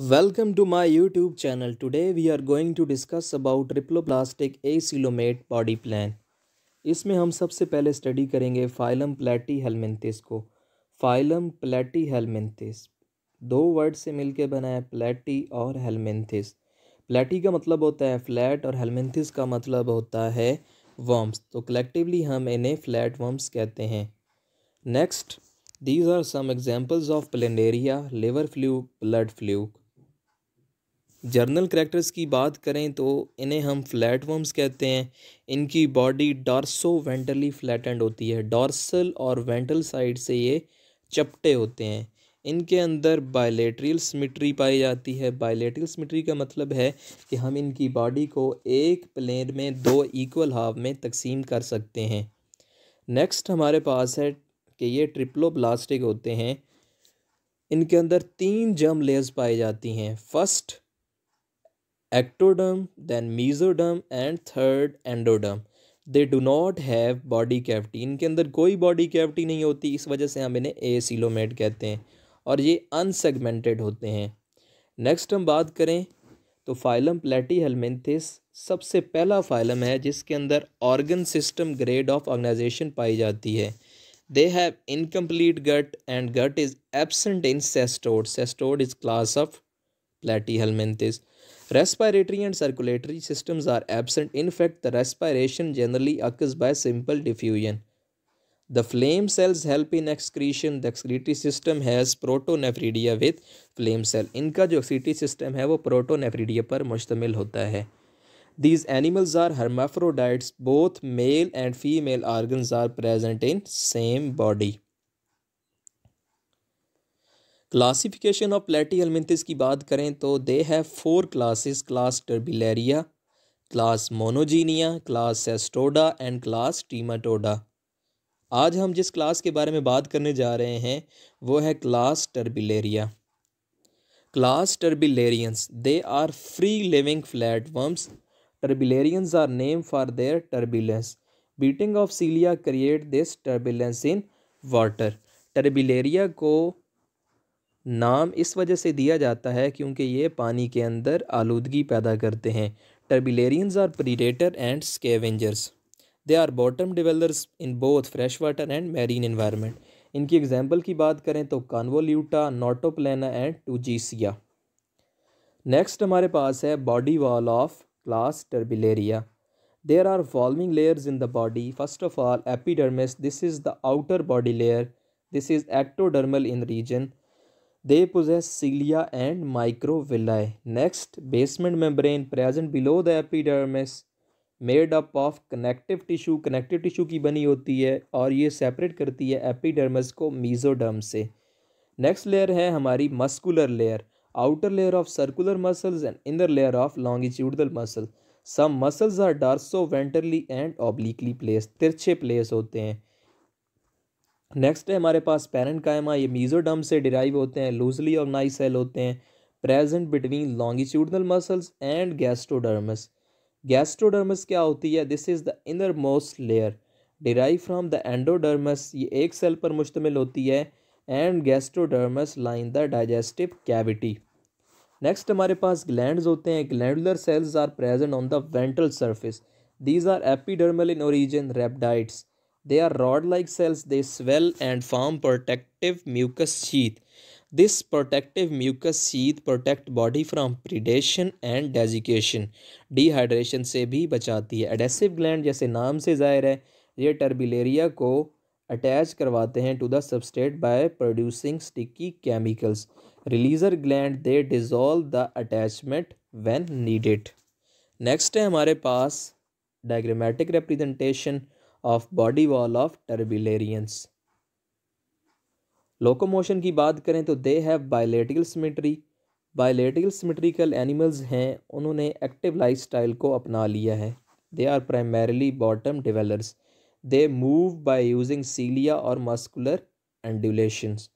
Welcome to my YouTube channel. Today we are going to discuss about Riploplastic acylomate body plan. इसमें हम सबसे पहले study करेंगे phylum प्लेटी हेलमेंथिस को फाइलम प्लेटी हेलमेंथिस दो वर्ड से मिलके बना है प्लेटी और हेलमेंथिस प्लेटी का मतलब होता है फ्लैट और हेलमेंथिस का मतलब होता है वर्म्स तो कलेक्टिवली हम इन्हें फ्लैट वर्म्स कहते हैं next these are some examples of planaria liver fluke blood fluke general characters की बात करें तो इन्हें हम फ्लैट वर्म्स कहते हैं इनकी बॉडी वेंटली फ्लैट फ्लैटेंड होती है डॉर्सल और वेंटल साइड से ये चपटे होते हैं इनके अंदर बायलेट्रियल सिमिट्री पाई जाती है बायलेट्रियल सिमिट्री का मतलब है कि हम इनकी बॉडी को एक प्लेन में दो इक्वल हाफ में तकसीम कर सकते हैं नेक्स्ट हमारे पास है कि ये ट्रिपलो प्लास्टिक होते हैं इनके अंदर तीन जम लेयर्स पाई जाती हैं first ectoderm, then mesoderm and third endoderm. They do not have body cavity इनके अंदर कोई बॉडी कैविटी नहीं होती इस वजह से हम इन्हें ए सीलोमेट कहते हैं और ये अनसेगमेंटेड होते हैं नेक्स्ट हम बात करें तो फाइलम प्लेटी हेलमेंथिस सबसे पहला फाइलम है जिसके अंदर organ system grade of organisation पाई जाती है they have incomplete gut and gut is absent in cestode cestode is class of platyhelminthes Respiratory and circulatory systems are absent. In fact, the respiration generally occurs by simple diffusion. The flame cells help in excretion. The excretory system has protonephridia with flame cell. इनका जो excretory system है वो protonephridia पर मुश्तमिल होता है These animals are hermaphrodites. Both male and female organs are present in same body. Classification of platyhelminthes की बात करें तो they have four classes class turbellaria class monogenea class cestoda and class trematoda आज हम जिस class के बारे में बात करने जा रहे हैं वो है class turbellaria class turbellarians they are free living flat worms turbellarians are name for their turbulence beating of cilia create this turbulence in water turbellaria को नाम इस वजह से दिया जाता है क्योंकि ये पानी के अंदर आलूदगी पैदा करते हैं turbellarians are predator and scavengers they are bottom dwellers in both fresh water and marine environment इनकी एग्जाम्पल की बात करें तो कानवोल्यूटा नोटोप्लेना एंड टूजीसिया नेक्स्ट हमारे पास है body wall of class turbellaria there are following layers in the body first of all epidermis this is the outer body layer this is ectodermal in region they possess cilia and microvilli next basement membrane present below the epidermis made up of connective tissue connective tissue की बनी होती है और ये separate करती है epidermis को mesoderm से नेक्स्ट लेयर है हमारी muscular layer outer layer of circular muscles and inner layer of longitudinal muscle some muscles are dorsoventrally and obliquely placed तिरछे प्लेस होते हैं नेक्स्ट है हमारे पास पेरेंट कायमा ये मीजोडम से डिराइव होते हैं लूजली ऑर्गनाइज सेल होते हैं present between longitudinal muscles and gastrodermis gastrodermis क्या होती है this is the inner most layer derive from the endodermis ये एक सेल पर मुश्तमिल होती है and gastrodermis line the digestive cavity next हमारे पास ग्लैंड होते हैं glandular cells are present on the ventral surface these are epidermal in origin rhabdites They are rod-like cells. They swell and form protective mucous sheath. This protective mucous sheath protect body from predation and desiccation. Dehydration से भी बचाती है adhesive gland जैसे नाम से जाहिर है ये टर्बिलेरिया को अटैच करवाते हैं to the substrate by producing sticky chemicals releaser gland they dissolve the attachment when needed next है हमारे पास diagrammatic representation of body wall of turbellarians locomotion की बात करें तो they have bilateral symmetry bilateral symmetrical animals हैं उन्होंने active lifestyle को अपना लिया है they are primarily bottom dwellers they move by using cilia और muscular undulations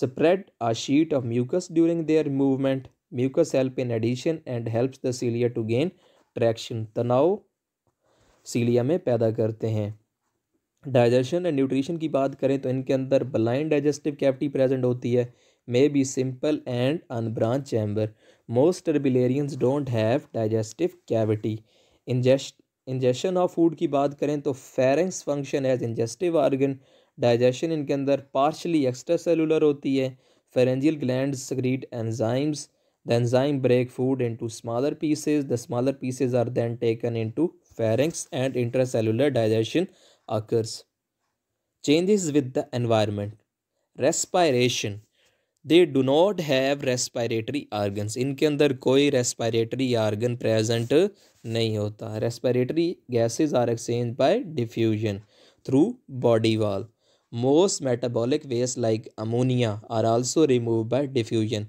spread a sheet of mucus during their movement mucus help in adhesion and helps the cilia to gain traction तनाव cilia में पैदा करते हैं digestion and nutrition की बात करें तो इनके अंदर ब्लाइंड डाइजेस्टिव कैविटी प्रेजेंट होती है may be simple and unbranched chamber most turbellarians don't have digestive cavity ingest ingestion of food की बात करें तो pharynx function as ingestive organ digestion इनके अंदर पार्शली एक्स्ट्रा सेलुलर होती है pharyngeal gland secrete enzymes the enzyme break food to smaller pieces the smaller pieces are then taken to pharynx and intracellular digestion occurs. Changes with the environment. Respiration. They do not have respiratory organs इनके अंदर कोई respiratory organ present नहीं होता respiratory gases are exchange by diffusion through body wall most metabolic waste like ammonia are also remove by diffusion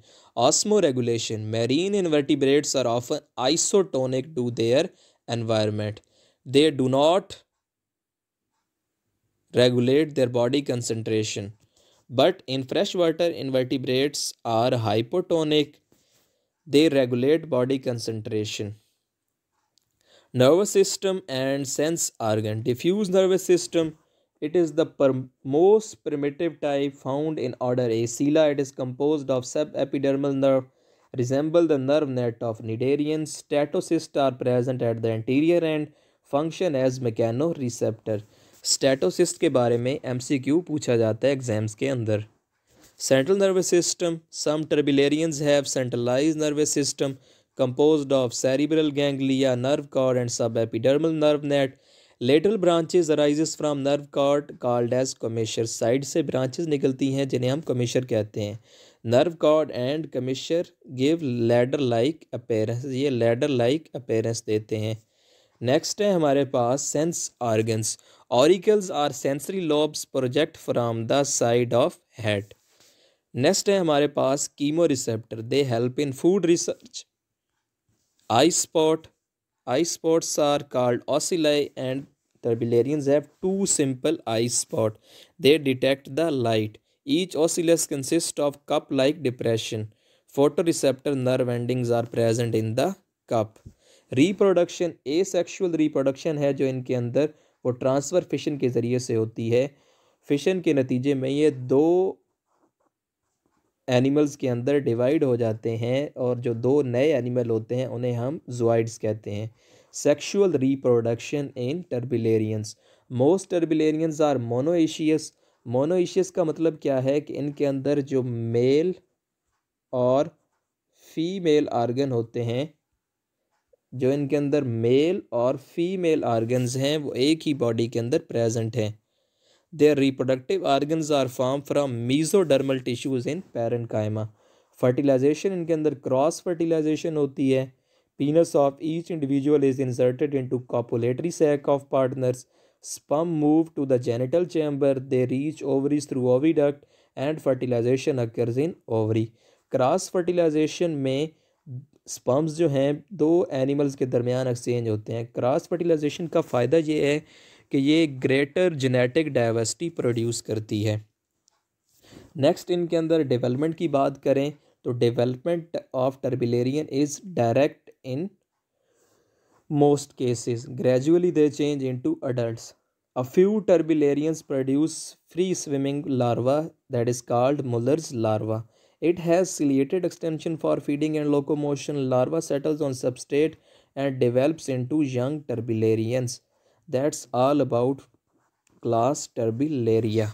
osmoregulation marine invertebrates are often isotonic to their environment they do not regulate their body concentration but in freshwater invertebrates are hypotonic they regulate body concentration nervous system and sense organ diffuse nervous system it is the per most primitive type found in order Acela. It is composed of subepidermal nerve resemble the nerve net of cnidarians. Statocysts are present at the anterior end, function as mechanoreceptor. Statocyst के बारे में MCQ पूछा जाता है exams के अंदर central nervous system some turbellarians have centralised nervous system composed of cerebral ganglia nerve cord and subepidermal nerve net lateral branches arises from nerve cord called as commissure side से branches निकलती हैं जिन्हें हम commissure कहते हैं nerve cord and commissure give ladder like appearance ये ladder like appearance देते हैं नेक्स्ट है हमारे पास sense organs auricles are sensory lobes project from the side of head next है हमारे पास chemoreceptor they help in food research eye spot eye spots are called ocelli and turbellarians have two simple eye spot they detect the light Each oscillus of cup like depression photoreceptor nerve endings are present in the cup. Reproduction asexual reproduction है जो इनके अंदर वो transfer fission के ज़रिए से होती है फिशन के नतीजे में ये दो एनिमल्स के अंदर डिवाइड हो जाते हैं और जो दो नए एनिमल होते हैं उन्हें हम जोइड्स कहते हैं sexual reproduction in turbellarians most turbellarians are monoecious monoecious का मतलब क्या है कि इनके अंदर जो मेल और फीमेल आर्गन होते हैं जो इनके अंदर मेल और फीमेल आर्गन्स हैं वो एक ही बॉडी के अंदर प्रेजेंट हैं their reproductive organs are form from mesodermal tissues in parenchyma fertilisation इनके अंदर क्रॉस फर्टिलाइजेशन होती है penis of each individual is inserted into copulatory sac of partners Sperm move to the genital chamber, they reach ovaries through oviduct and fertilization occurs in ovary cross fertilisation में sperms जो हैं दो animals के दरमियान exchange होते हैं cross fertilisation का फ़ायदा ये है कि ये ग्रेटर जेनेटिक डाइवर्सिटी प्रोड्यूस करती है नेक्स्ट इनके अंदर डेवलपमेंट की बात करें तो development of turbellarian is direct in most cases. Gradually they change into adults. A few turbularians produce free-swimming larva that is called Muller's larva. It has ciliated extension for feeding and locomotion. Larva settles on substrate and develops into young turbularians. That's all about class turbularia.